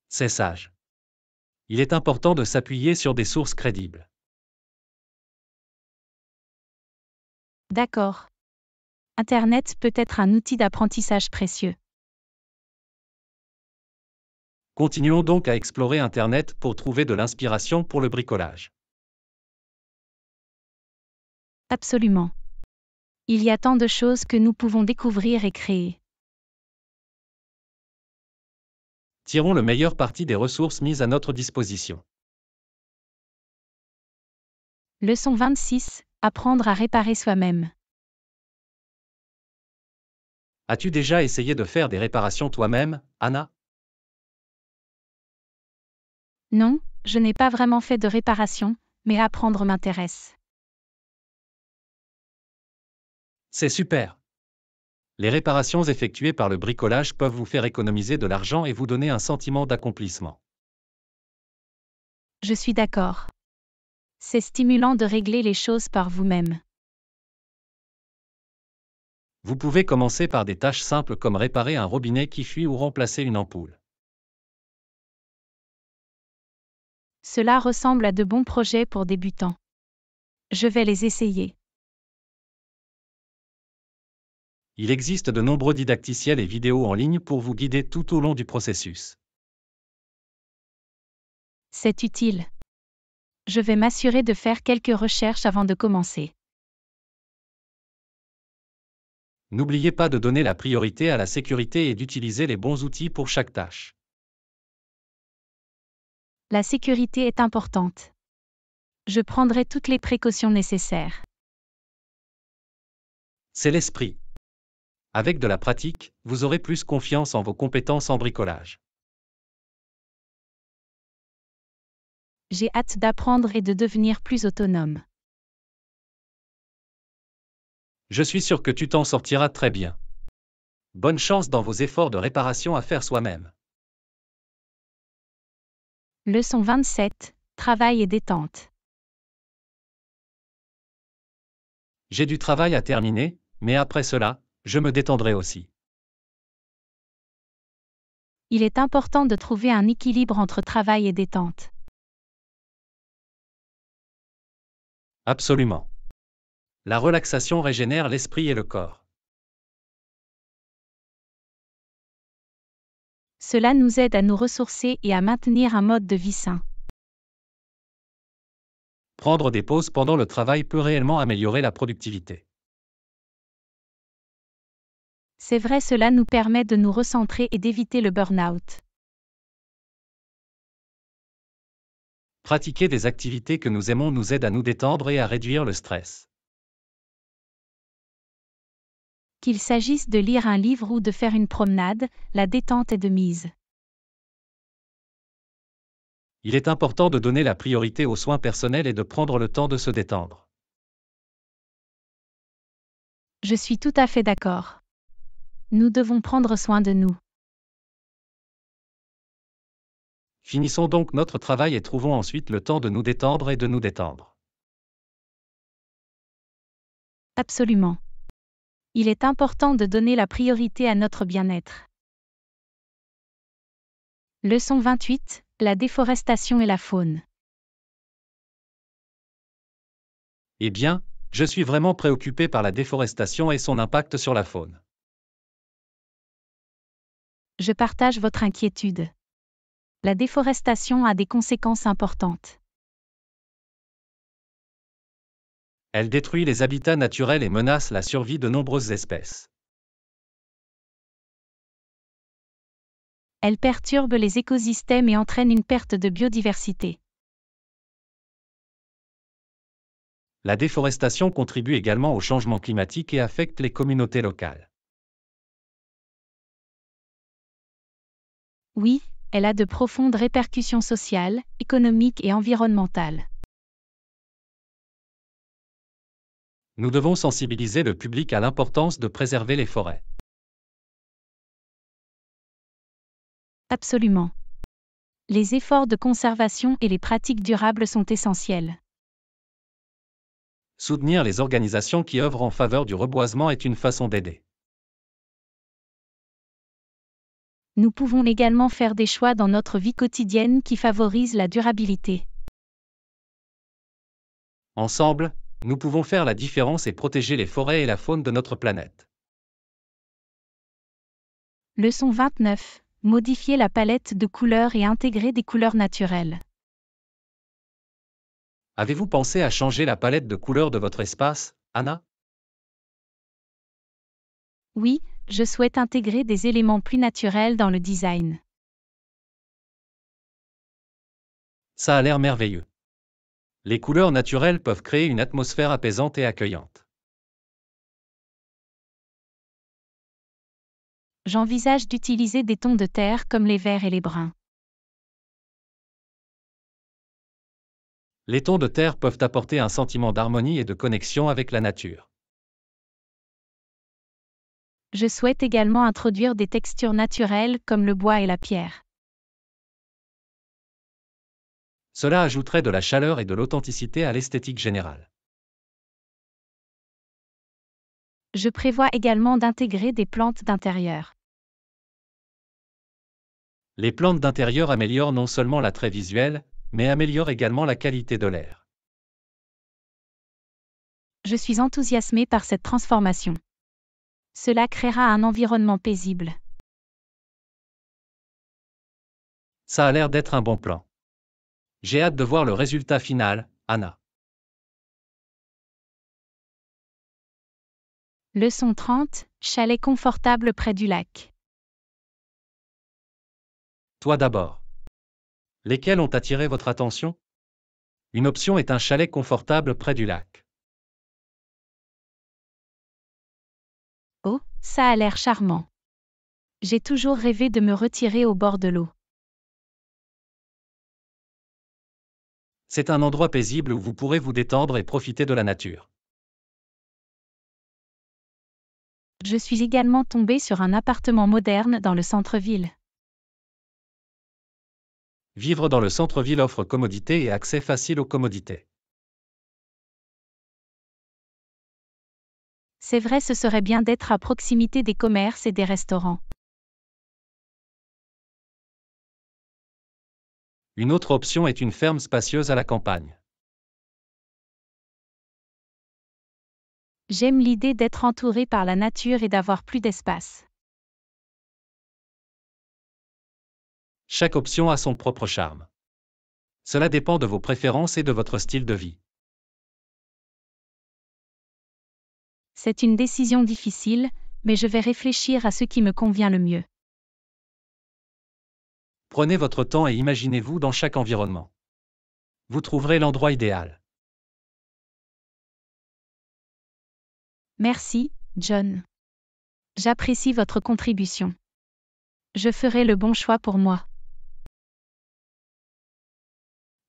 C'est sage. Il est important de s'appuyer sur des sources crédibles. D'accord. Internet peut être un outil d'apprentissage précieux. Continuons donc à explorer Internet pour trouver de l'inspiration pour le bricolage. Absolument. Il y a tant de choses que nous pouvons découvrir et créer. Tirons le meilleur parti des ressources mises à notre disposition. Leçon 26. Apprendre à réparer soi-même. As-tu déjà essayé de faire des réparations toi-même, Anna non, je n'ai pas vraiment fait de réparation, mais apprendre m'intéresse. C'est super. Les réparations effectuées par le bricolage peuvent vous faire économiser de l'argent et vous donner un sentiment d'accomplissement. Je suis d'accord. C'est stimulant de régler les choses par vous-même. Vous pouvez commencer par des tâches simples comme réparer un robinet qui fuit ou remplacer une ampoule. Cela ressemble à de bons projets pour débutants. Je vais les essayer. Il existe de nombreux didacticiels et vidéos en ligne pour vous guider tout au long du processus. C'est utile. Je vais m'assurer de faire quelques recherches avant de commencer. N'oubliez pas de donner la priorité à la sécurité et d'utiliser les bons outils pour chaque tâche. La sécurité est importante. Je prendrai toutes les précautions nécessaires. C'est l'esprit. Avec de la pratique, vous aurez plus confiance en vos compétences en bricolage. J'ai hâte d'apprendre et de devenir plus autonome. Je suis sûr que tu t'en sortiras très bien. Bonne chance dans vos efforts de réparation à faire soi-même. Leçon 27. Travail et détente. J'ai du travail à terminer, mais après cela, je me détendrai aussi. Il est important de trouver un équilibre entre travail et détente. Absolument. La relaxation régénère l'esprit et le corps. Cela nous aide à nous ressourcer et à maintenir un mode de vie sain. Prendre des pauses pendant le travail peut réellement améliorer la productivité. C'est vrai, cela nous permet de nous recentrer et d'éviter le burn-out. Pratiquer des activités que nous aimons nous aide à nous détendre et à réduire le stress. Qu'il s'agisse de lire un livre ou de faire une promenade, la détente est de mise. Il est important de donner la priorité aux soins personnels et de prendre le temps de se détendre. Je suis tout à fait d'accord. Nous devons prendre soin de nous. Finissons donc notre travail et trouvons ensuite le temps de nous détendre et de nous détendre. Absolument il est important de donner la priorité à notre bien-être. Leçon 28. La déforestation et la faune. Eh bien, je suis vraiment préoccupé par la déforestation et son impact sur la faune. Je partage votre inquiétude. La déforestation a des conséquences importantes. Elle détruit les habitats naturels et menace la survie de nombreuses espèces. Elle perturbe les écosystèmes et entraîne une perte de biodiversité. La déforestation contribue également au changement climatique et affecte les communautés locales. Oui, elle a de profondes répercussions sociales, économiques et environnementales. nous devons sensibiliser le public à l'importance de préserver les forêts. Absolument. Les efforts de conservation et les pratiques durables sont essentiels. Soutenir les organisations qui œuvrent en faveur du reboisement est une façon d'aider. Nous pouvons également faire des choix dans notre vie quotidienne qui favorisent la durabilité. Ensemble, nous pouvons faire la différence et protéger les forêts et la faune de notre planète. Leçon 29. Modifier la palette de couleurs et intégrer des couleurs naturelles. Avez-vous pensé à changer la palette de couleurs de votre espace, Anna Oui, je souhaite intégrer des éléments plus naturels dans le design. Ça a l'air merveilleux. Les couleurs naturelles peuvent créer une atmosphère apaisante et accueillante. J'envisage d'utiliser des tons de terre comme les verts et les bruns. Les tons de terre peuvent apporter un sentiment d'harmonie et de connexion avec la nature. Je souhaite également introduire des textures naturelles comme le bois et la pierre. Cela ajouterait de la chaleur et de l'authenticité à l'esthétique générale. Je prévois également d'intégrer des plantes d'intérieur. Les plantes d'intérieur améliorent non seulement l'attrait visuel, mais améliorent également la qualité de l'air. Je suis enthousiasmé par cette transformation. Cela créera un environnement paisible. Ça a l'air d'être un bon plan. J'ai hâte de voir le résultat final, Anna. Leçon 30, chalet confortable près du lac. Toi d'abord. Lesquels ont attiré votre attention Une option est un chalet confortable près du lac. Oh, ça a l'air charmant. J'ai toujours rêvé de me retirer au bord de l'eau. C'est un endroit paisible où vous pourrez vous détendre et profiter de la nature. Je suis également tombé sur un appartement moderne dans le centre-ville. Vivre dans le centre-ville offre commodité et accès facile aux commodités. C'est vrai, ce serait bien d'être à proximité des commerces et des restaurants. Une autre option est une ferme spacieuse à la campagne. J'aime l'idée d'être entouré par la nature et d'avoir plus d'espace. Chaque option a son propre charme. Cela dépend de vos préférences et de votre style de vie. C'est une décision difficile, mais je vais réfléchir à ce qui me convient le mieux. Prenez votre temps et imaginez-vous dans chaque environnement. Vous trouverez l'endroit idéal. Merci, John. J'apprécie votre contribution. Je ferai le bon choix pour moi.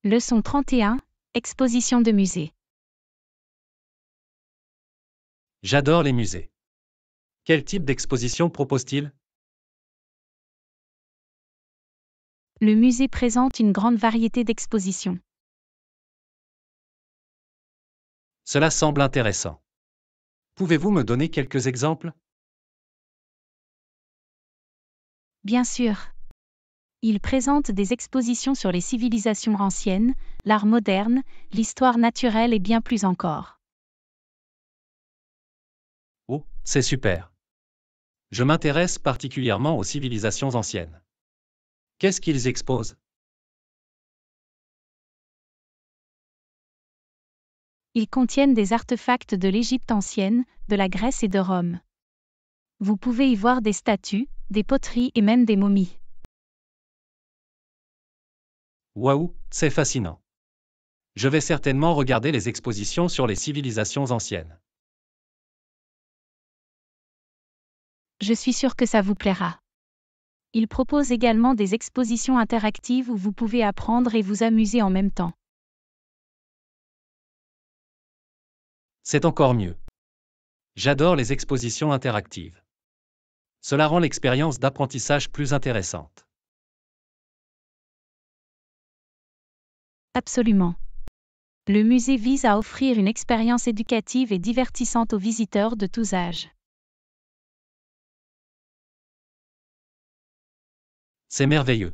Leçon 31, Exposition de musée. J'adore les musées. Quel type d'exposition propose-t-il le musée présente une grande variété d'expositions. Cela semble intéressant. Pouvez-vous me donner quelques exemples Bien sûr. Il présente des expositions sur les civilisations anciennes, l'art moderne, l'histoire naturelle et bien plus encore. Oh, c'est super. Je m'intéresse particulièrement aux civilisations anciennes. Qu'est-ce qu'ils exposent Ils contiennent des artefacts de l'Égypte ancienne, de la Grèce et de Rome. Vous pouvez y voir des statues, des poteries et même des momies. Waouh, c'est fascinant. Je vais certainement regarder les expositions sur les civilisations anciennes. Je suis sûr que ça vous plaira. Il propose également des expositions interactives où vous pouvez apprendre et vous amuser en même temps. C'est encore mieux. J'adore les expositions interactives. Cela rend l'expérience d'apprentissage plus intéressante. Absolument. Le musée vise à offrir une expérience éducative et divertissante aux visiteurs de tous âges. C'est merveilleux.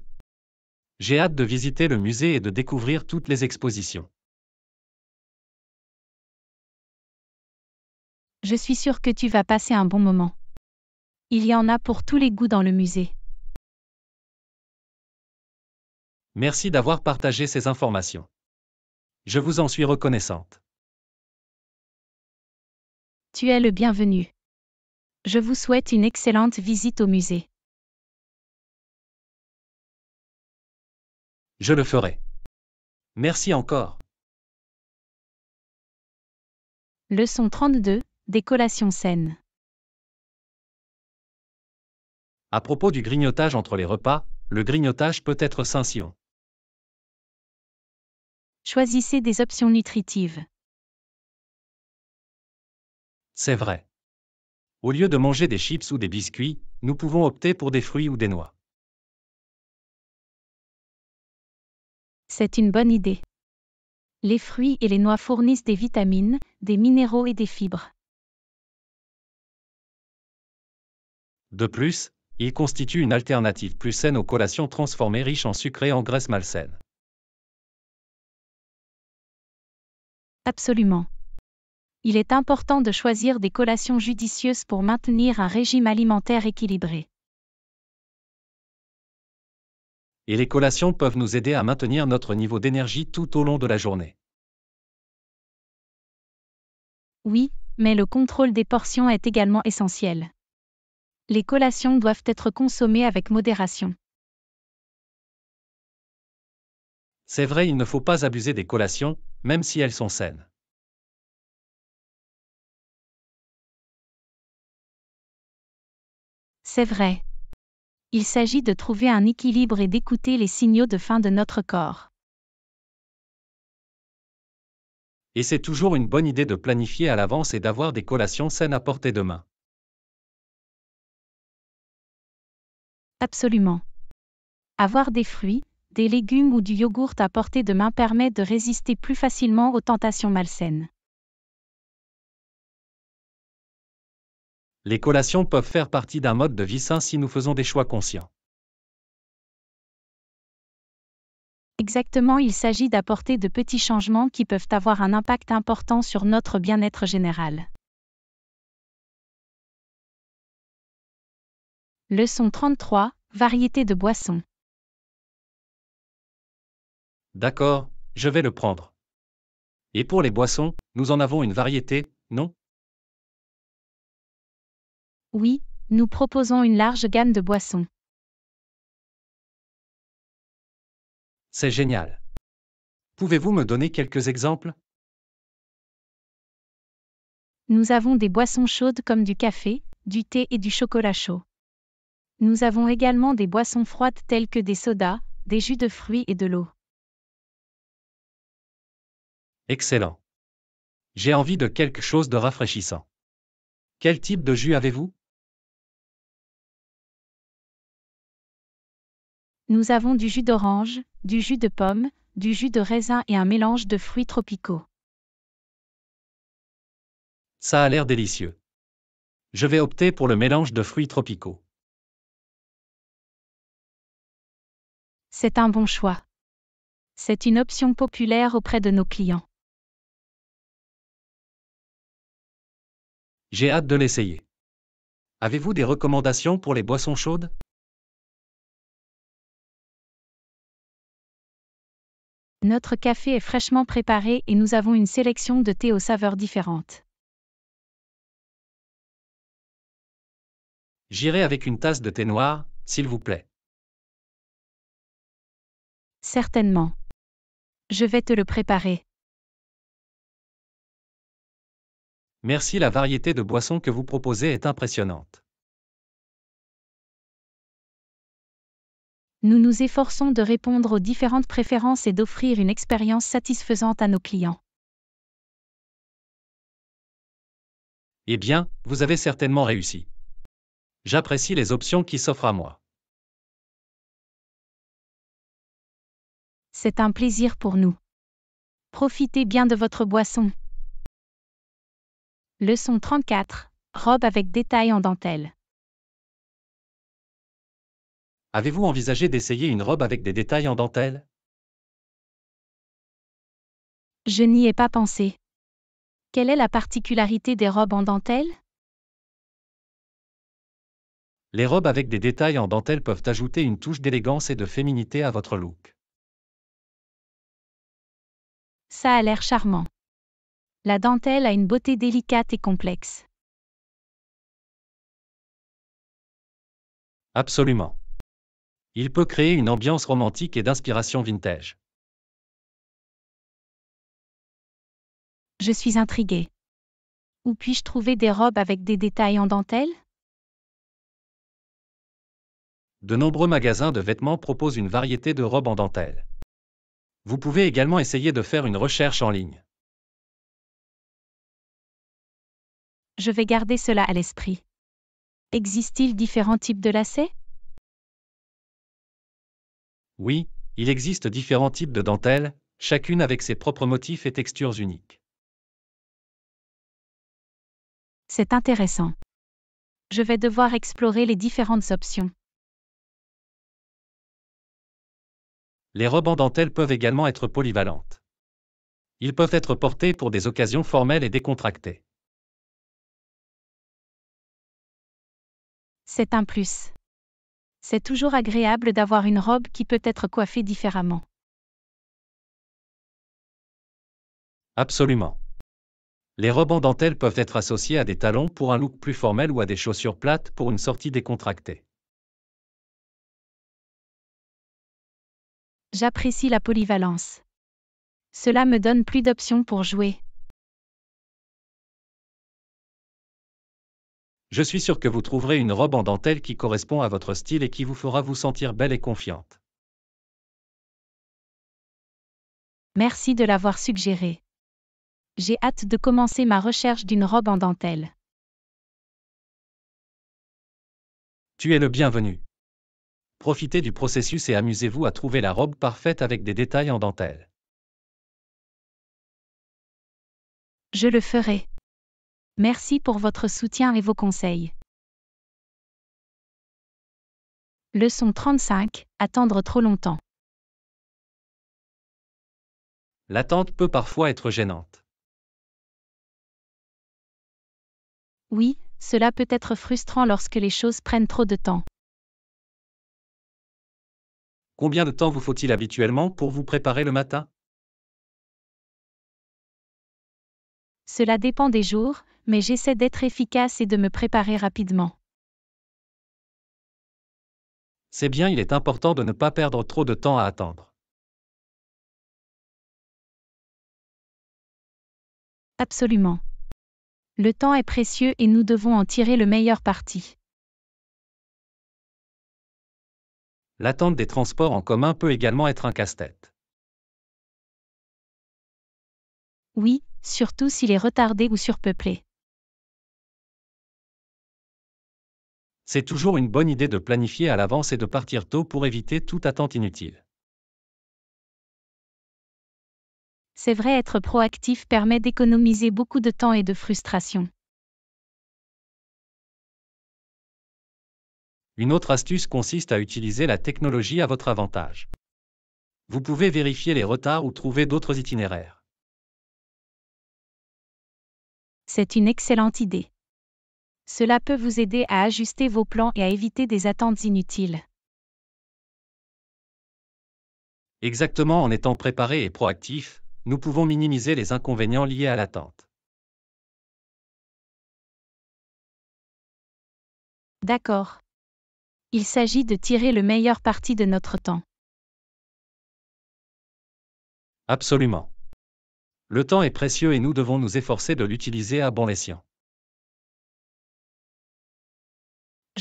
J'ai hâte de visiter le musée et de découvrir toutes les expositions. Je suis sûre que tu vas passer un bon moment. Il y en a pour tous les goûts dans le musée. Merci d'avoir partagé ces informations. Je vous en suis reconnaissante. Tu es le bienvenu. Je vous souhaite une excellente visite au musée. Je le ferai. Merci encore. Leçon 32. Des collations saines. À propos du grignotage entre les repas, le grignotage peut être sain si Choisissez des options nutritives. C'est vrai. Au lieu de manger des chips ou des biscuits, nous pouvons opter pour des fruits ou des noix. c'est une bonne idée. Les fruits et les noix fournissent des vitamines, des minéraux et des fibres. De plus, ils constituent une alternative plus saine aux collations transformées riches en sucre et en graisse malsaine. Absolument. Il est important de choisir des collations judicieuses pour maintenir un régime alimentaire équilibré. et les collations peuvent nous aider à maintenir notre niveau d'énergie tout au long de la journée. Oui, mais le contrôle des portions est également essentiel. Les collations doivent être consommées avec modération. C'est vrai, il ne faut pas abuser des collations, même si elles sont saines. C'est vrai il s'agit de trouver un équilibre et d'écouter les signaux de faim de notre corps. Et c'est toujours une bonne idée de planifier à l'avance et d'avoir des collations saines à portée de main. Absolument. Avoir des fruits, des légumes ou du yogourt à portée de main permet de résister plus facilement aux tentations malsaines. Les collations peuvent faire partie d'un mode de vie sain si nous faisons des choix conscients. Exactement, il s'agit d'apporter de petits changements qui peuvent avoir un impact important sur notre bien-être général. Leçon 33, variété de boissons. D'accord, je vais le prendre. Et pour les boissons, nous en avons une variété, non oui, nous proposons une large gamme de boissons. C'est génial. Pouvez-vous me donner quelques exemples Nous avons des boissons chaudes comme du café, du thé et du chocolat chaud. Nous avons également des boissons froides telles que des sodas, des jus de fruits et de l'eau. Excellent. J'ai envie de quelque chose de rafraîchissant. Quel type de jus avez-vous Nous avons du jus d'orange, du jus de pomme, du jus de raisin et un mélange de fruits tropicaux. Ça a l'air délicieux. Je vais opter pour le mélange de fruits tropicaux. C'est un bon choix. C'est une option populaire auprès de nos clients. J'ai hâte de l'essayer. Avez-vous des recommandations pour les boissons chaudes Notre café est fraîchement préparé et nous avons une sélection de thé aux saveurs différentes. J'irai avec une tasse de thé noir, s'il vous plaît. Certainement. Je vais te le préparer. Merci, la variété de boissons que vous proposez est impressionnante. nous nous efforçons de répondre aux différentes préférences et d'offrir une expérience satisfaisante à nos clients. Eh bien, vous avez certainement réussi. J'apprécie les options qui s'offrent à moi. C'est un plaisir pour nous. Profitez bien de votre boisson. Leçon 34. Robe avec détail en dentelle. Avez-vous envisagé d'essayer une robe avec des détails en dentelle Je n'y ai pas pensé. Quelle est la particularité des robes en dentelle Les robes avec des détails en dentelle peuvent ajouter une touche d'élégance et de féminité à votre look. Ça a l'air charmant. La dentelle a une beauté délicate et complexe. Absolument. Il peut créer une ambiance romantique et d'inspiration vintage. Je suis intriguée. Où puis-je trouver des robes avec des détails en dentelle De nombreux magasins de vêtements proposent une variété de robes en dentelle. Vous pouvez également essayer de faire une recherche en ligne. Je vais garder cela à l'esprit. Existe-t-il différents types de lacets oui, il existe différents types de dentelles, chacune avec ses propres motifs et textures uniques. C'est intéressant. Je vais devoir explorer les différentes options. Les robes en dentelle peuvent également être polyvalentes. Ils peuvent être portés pour des occasions formelles et décontractées. C'est un plus c'est toujours agréable d'avoir une robe qui peut être coiffée différemment. Absolument. Les robes en dentelle peuvent être associées à des talons pour un look plus formel ou à des chaussures plates pour une sortie décontractée. J'apprécie la polyvalence. Cela me donne plus d'options pour jouer. Je suis sûr que vous trouverez une robe en dentelle qui correspond à votre style et qui vous fera vous sentir belle et confiante. Merci de l'avoir suggéré. J'ai hâte de commencer ma recherche d'une robe en dentelle. Tu es le bienvenu. Profitez du processus et amusez-vous à trouver la robe parfaite avec des détails en dentelle. Je le ferai. Merci pour votre soutien et vos conseils. Leçon 35. Attendre trop longtemps. L'attente peut parfois être gênante. Oui, cela peut être frustrant lorsque les choses prennent trop de temps. Combien de temps vous faut-il habituellement pour vous préparer le matin Cela dépend des jours, mais j'essaie d'être efficace et de me préparer rapidement. C'est bien, il est important de ne pas perdre trop de temps à attendre. Absolument. Le temps est précieux et nous devons en tirer le meilleur parti. L'attente des transports en commun peut également être un casse-tête. Oui, surtout s'il est retardé ou surpeuplé. C'est toujours une bonne idée de planifier à l'avance et de partir tôt pour éviter toute attente inutile. C'est vrai, être proactif permet d'économiser beaucoup de temps et de frustration. Une autre astuce consiste à utiliser la technologie à votre avantage. Vous pouvez vérifier les retards ou trouver d'autres itinéraires. C'est une excellente idée. Cela peut vous aider à ajuster vos plans et à éviter des attentes inutiles. Exactement en étant préparé et proactif, nous pouvons minimiser les inconvénients liés à l'attente. D'accord. Il s'agit de tirer le meilleur parti de notre temps. Absolument. Le temps est précieux et nous devons nous efforcer de l'utiliser à bon escient.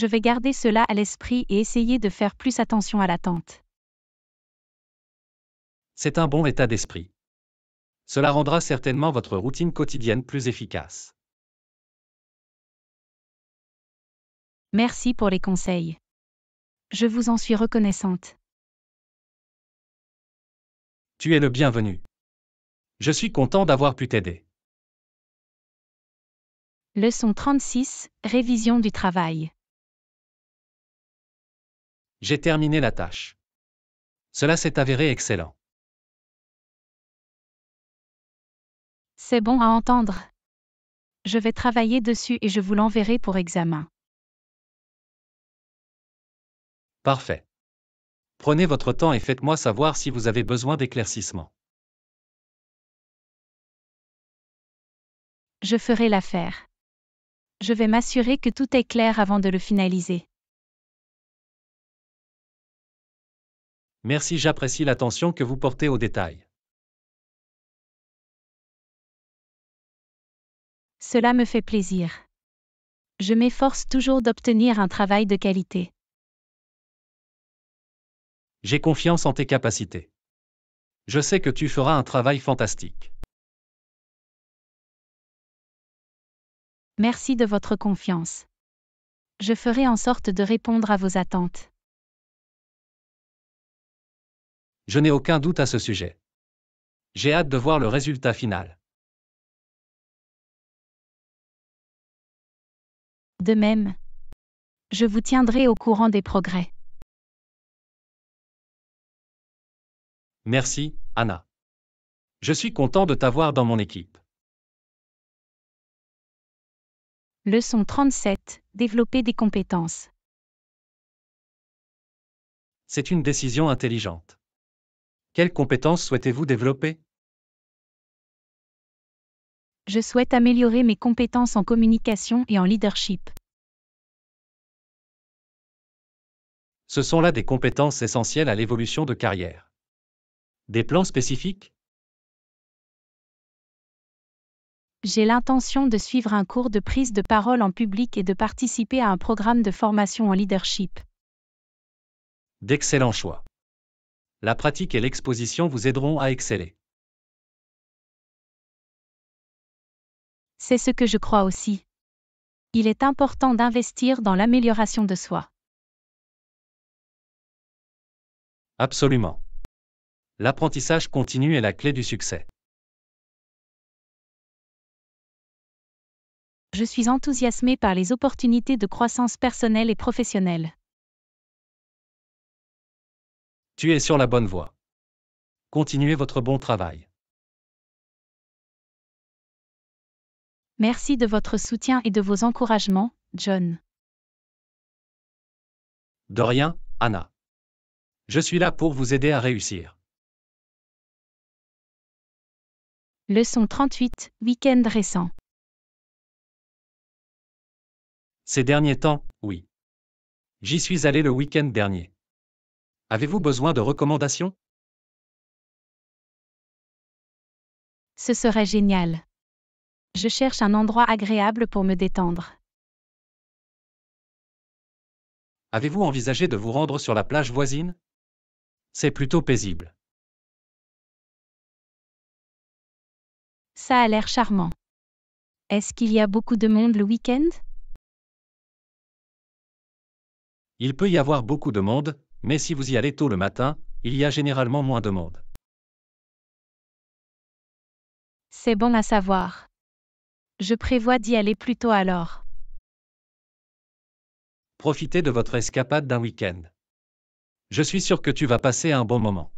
je vais garder cela à l'esprit et essayer de faire plus attention à l'attente. C'est un bon état d'esprit. Cela rendra certainement votre routine quotidienne plus efficace. Merci pour les conseils. Je vous en suis reconnaissante. Tu es le bienvenu. Je suis content d'avoir pu t'aider. Leçon 36, révision du travail. J'ai terminé la tâche. Cela s'est avéré excellent. C'est bon à entendre. Je vais travailler dessus et je vous l'enverrai pour examen. Parfait. Prenez votre temps et faites-moi savoir si vous avez besoin d'éclaircissement. Je ferai l'affaire. Je vais m'assurer que tout est clair avant de le finaliser. Merci, j'apprécie l'attention que vous portez aux détails. Cela me fait plaisir. Je m'efforce toujours d'obtenir un travail de qualité. J'ai confiance en tes capacités. Je sais que tu feras un travail fantastique. Merci de votre confiance. Je ferai en sorte de répondre à vos attentes. Je n'ai aucun doute à ce sujet. J'ai hâte de voir le résultat final. De même, je vous tiendrai au courant des progrès. Merci, Anna. Je suis content de t'avoir dans mon équipe. Leçon 37. Développer des compétences. C'est une décision intelligente. Quelles compétences souhaitez-vous développer Je souhaite améliorer mes compétences en communication et en leadership. Ce sont là des compétences essentielles à l'évolution de carrière. Des plans spécifiques J'ai l'intention de suivre un cours de prise de parole en public et de participer à un programme de formation en leadership. D'excellents choix la pratique et l'exposition vous aideront à exceller. C'est ce que je crois aussi. Il est important d'investir dans l'amélioration de soi. Absolument. L'apprentissage continu est la clé du succès. Je suis enthousiasmé par les opportunités de croissance personnelle et professionnelle. Tu es sur la bonne voie. Continuez votre bon travail. Merci de votre soutien et de vos encouragements, John. De rien, Anna. Je suis là pour vous aider à réussir. Leçon 38, week-end récent. Ces derniers temps, oui. J'y suis allé le week-end dernier. Avez-vous besoin de recommandations Ce serait génial. Je cherche un endroit agréable pour me détendre. Avez-vous envisagé de vous rendre sur la plage voisine C'est plutôt paisible. Ça a l'air charmant. Est-ce qu'il y a beaucoup de monde le week-end Il peut y avoir beaucoup de monde, mais si vous y allez tôt le matin, il y a généralement moins de monde. C'est bon à savoir. Je prévois d'y aller plus tôt alors. Profitez de votre escapade d'un week-end. Je suis sûr que tu vas passer un bon moment.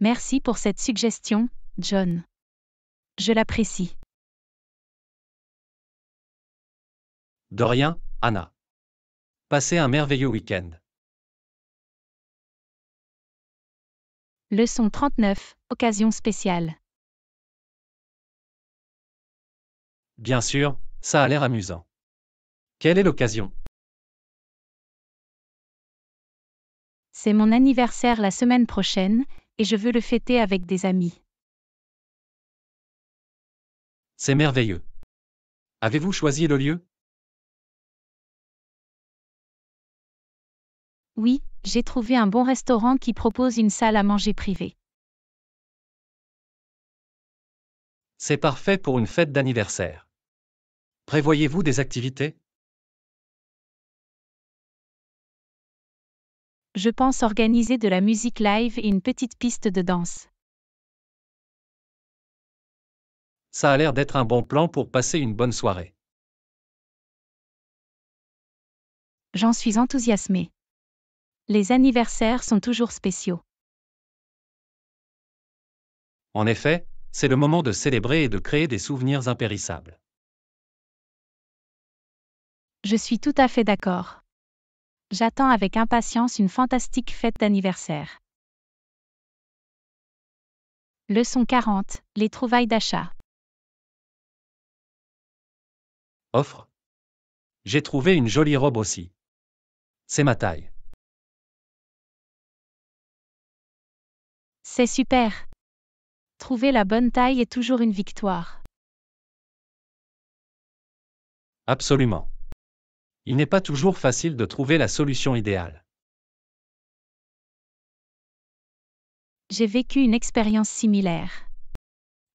Merci pour cette suggestion, John. Je l'apprécie. De rien, Anna. Passez un merveilleux week-end. Leçon 39, occasion spéciale. Bien sûr, ça a l'air amusant. Quelle est l'occasion C'est mon anniversaire la semaine prochaine, et je veux le fêter avec des amis. C'est merveilleux. Avez-vous choisi le lieu Oui, j'ai trouvé un bon restaurant qui propose une salle à manger privée. C'est parfait pour une fête d'anniversaire. Prévoyez-vous des activités Je pense organiser de la musique live et une petite piste de danse. Ça a l'air d'être un bon plan pour passer une bonne soirée. J'en suis enthousiasmée. Les anniversaires sont toujours spéciaux. En effet, c'est le moment de célébrer et de créer des souvenirs impérissables. Je suis tout à fait d'accord. J'attends avec impatience une fantastique fête d'anniversaire. Leçon 40. Les trouvailles d'achat. Offre. J'ai trouvé une jolie robe aussi. C'est ma taille. C'est super. Trouver la bonne taille est toujours une victoire. Absolument. Il n'est pas toujours facile de trouver la solution idéale. J'ai vécu une expérience similaire.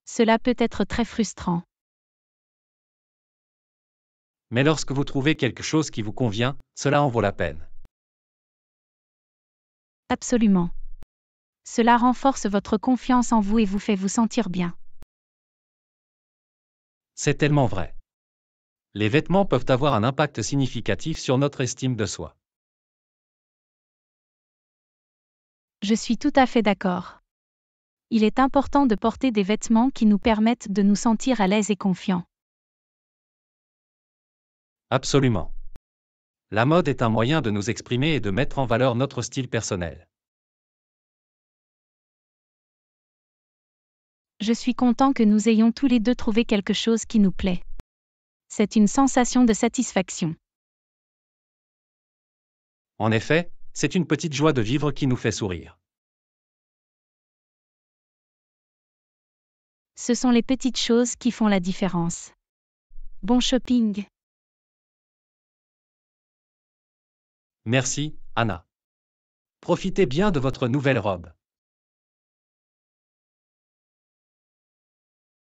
Cela peut être très frustrant. Mais lorsque vous trouvez quelque chose qui vous convient, cela en vaut la peine. Absolument. Cela renforce votre confiance en vous et vous fait vous sentir bien. C'est tellement vrai. Les vêtements peuvent avoir un impact significatif sur notre estime de soi. Je suis tout à fait d'accord. Il est important de porter des vêtements qui nous permettent de nous sentir à l'aise et confiants. Absolument. La mode est un moyen de nous exprimer et de mettre en valeur notre style personnel. je suis content que nous ayons tous les deux trouvé quelque chose qui nous plaît. C'est une sensation de satisfaction. En effet, c'est une petite joie de vivre qui nous fait sourire. Ce sont les petites choses qui font la différence. Bon shopping. Merci, Anna. Profitez bien de votre nouvelle robe.